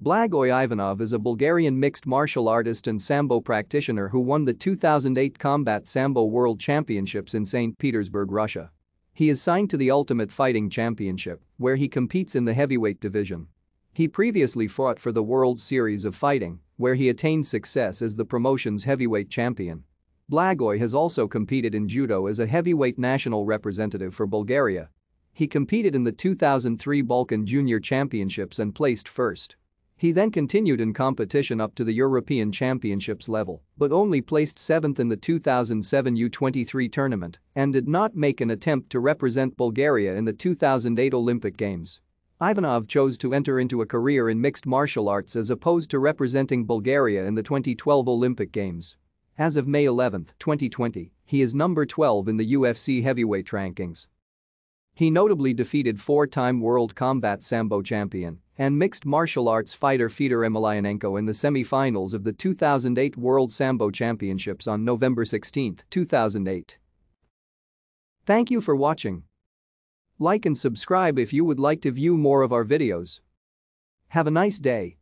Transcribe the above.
Blagoy Ivanov is a Bulgarian mixed martial artist and sambo practitioner who won the 2008 Combat Sambo World Championships in St. Petersburg, Russia. He is signed to the Ultimate Fighting Championship, where he competes in the heavyweight division. He previously fought for the World Series of Fighting, where he attained success as the promotion's heavyweight champion. Blagoy has also competed in judo as a heavyweight national representative for Bulgaria. He competed in the 2003 Balkan Junior Championships and placed first. He then continued in competition up to the European Championships level, but only placed 7th in the 2007 U23 tournament and did not make an attempt to represent Bulgaria in the 2008 Olympic Games. Ivanov chose to enter into a career in mixed martial arts as opposed to representing Bulgaria in the 2012 Olympic Games. As of May 11, 2020, he is number 12 in the UFC heavyweight rankings. He notably defeated four-time world combat sambo champion and mixed martial arts fighter Fedor Emelianenko in the semifinals of the 2008 World Sambo Championships on November 16, 2008. Thank you for watching. Like and subscribe if you would like to view more of our videos. Have a nice day.